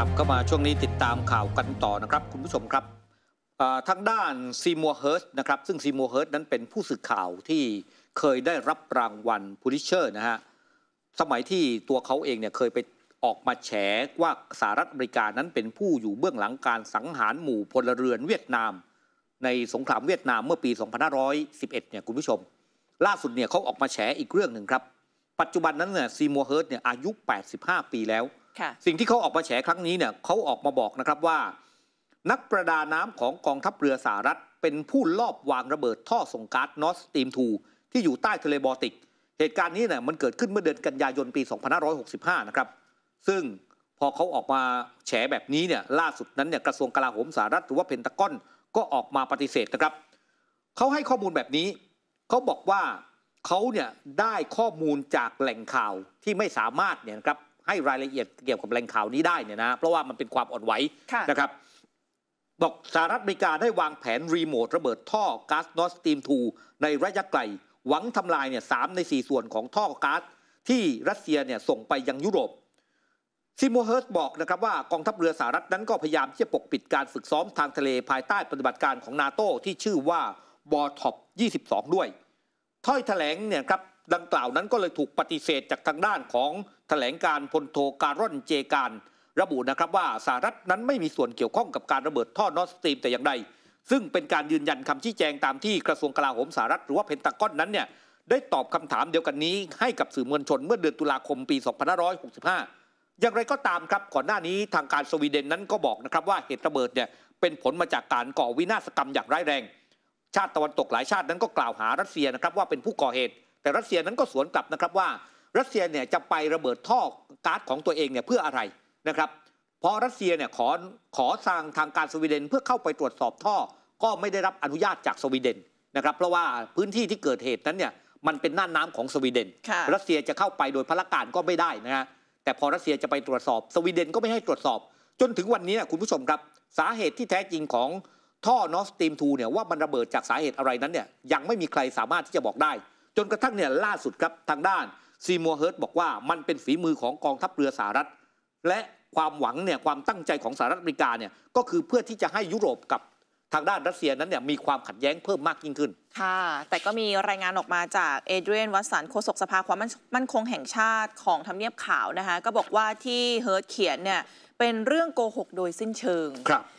ครับก็มาช่วงนี้ติดตามข่าวกันต่อนะครับคุณผู้ชมครับทางด้านซีมัวเฮิร์สนะครับซึ่งซีมัวเฮิร์สนั้นเป็นผู้สื่อข่าวที่เคยได้รับรางวัลพูลิเชอร์นะฮะสมัยที่ตัวเขาเองเนี่ยเคยไปออกมาแฉว่าสหรัฐอเมริกานั้นเป็นผู้อยู่เบื้องหลังการสังหารหมู่พลเรือนเวียดนาม ในสงครามเวียดนามเมื่อปี 2511เนี่ยคุณผู้ชม ล่าสุดเนี่ยเขาออกมาแฉอีกเรื่องหนึ่งครับปัจจุบันนั้นเนี่ยซีมัวเฮิร์สเนี่ยอายุ85 ปีแล้วสิ่งที่เขาออกมาแฉครั้งนี้เนี่ยเขาออกมาบอกนะครับว่า นักประดาน้ำของกองทัพเรือสหรัฐ เป็นผู้ลอบวางระเบิดท่อส่งก๊าซนอสตีมทูที่อยู่ใต้ทะเลบอลติก เหตุการณ์นี้เนี่ยมันเกิดขึ้นเมื่อเดือนกันยายนปี 2565 นะครับ ซึ่งพอเขาออกมาแฉแบบนี้เนี่ยล่าสุดนั้นเนี่ยกระทรวงกลาโหมสหรัฐหรือว่าเพนตะก้อนก็ออกมาปฏิเสธนะครับเขาให้ข้อมูลแบบนี้เขาบอกว่าเขาเนี่ยได้ข้อมูลจากแหล่งข่าวที่ไม่สามารถเนี่ยครับให้รายละเอียดเกี่ยวกับแหล่งข่าวนี้ได้เนี่ยนะเพราะว่ามันเป็นความอ่อนไหวนะครับบอกสหรัฐอเมริกาได้วางแผนรีโมทระเบิดท่อก๊าซนอสตีม2ในระยะไกลหวังทำลายเนี่ยสามในสี่ส่วนของท่อก๊าซที่รัสเซียเนี่ยส่งไปยังยุโรปซิโมเฮิร์สบอกนะครับว่ากองทัพเรือสหรัฐนั้นก็พยายามที่จะปกปิดการฝึกซ้อมทางทะเลภายใต้ปฏิบัติการของนาโตที่ชื่อว่าบอท็อป22 ด้วยถ้อยแถลงเนี่ยครับดังกล่าวนั้นก็เลยถูกปฏิเสธจากทางด้านของถแถลงการพลโทการอนเจการระบุนะครับว่าสหรัฐนั้นไม่มีส่วนเกี่ยวข้องกับการระเบิดท่อนอสตรีมแต่อย่างใดซึ่งเป็นการยืนยันคำชี้แจงตามที่กระทรวงกลาโหมสหรัฐหรือว่าเพนตากอนนั้นเนี่ยได้ตอบคำถามเดียวกันนี้ ให้กับสื่อมวลชนเมื่อเดือนตุลาคมปี 2565 อย่างไรก็ตามครับก่อนหน้านี้ทางการสวีเดนนั้นก็บอกนะครับว่าเหตุระเบิดเนี่ยเป็นผลมาจากการก่อวินาศกรรมอย่างร้ายแรง ชาติตะวันตกหลายชาตินั้นก็กล่าวหารัสเซียนะครับว่าเป็นผู้ก่อเหตุแต่รัสเซียนั้นก็สวนกลับนะครับว่ารัสเซียเนี่ยจะไประเบิดท่อก๊าซของตัวเองเนี่ยเพื่ออะไรนะครับเพราะรัสเซียเนี่ยขอขอสั่งทางการสวีเดนเพื่อเข้าไปตรวจสอบท่อก็ไม่ได้รับอนุญาตจากสวีเดนนะครับเพราะว่าพื้นที่ที่เกิดเหตุนั้นเนี่ยมันเป็นน่านน้าของสวีเดนรัสเซียจะเข้าไปโดยพลการก็ไม่ได้นะฮะแต่พอรัสเซียจะไปตรวจสอบ สวีเดนก็ไม่ให้ตรวจสอบจนถึงวันนี้นคุณผู้ชมครับสาเหตุที่แท้จริงของท่อนอสตีมทูเนี่ยว่ามันระเบิดจากสาเหตุอะไรนั้นเนี่ยยังไม่มีใครสามารถที่จะบอกได้จนกระทั่งเนี่ยล่าสุดครับทางด้านซีมัวเฮิร์ตบอกว่ามันเป็นฝีมือของกองทัพเรือสหรัฐ และความหวังเนี่ยความตั้งใจของสหรัฐอเมริกาเนี่ยก็คือเพื่อที่จะให้ยุโรปกับทางด้านรัสเซียนั้นเนี่ยมีความขัดแย้งเพิ่มมากยิ่งขึ้นค่ะ แต่ก็มีรายงานออกมาจากเอเดรียนวัสันโฆษกสภาความมั่นคงแห่งชาติของทำเนียบขาวนะคะก็บอกว่าที่เฮิร์ตเขียนเนี่ยเป็นเรื่องโกหกโดยสิ้นเชิงครับ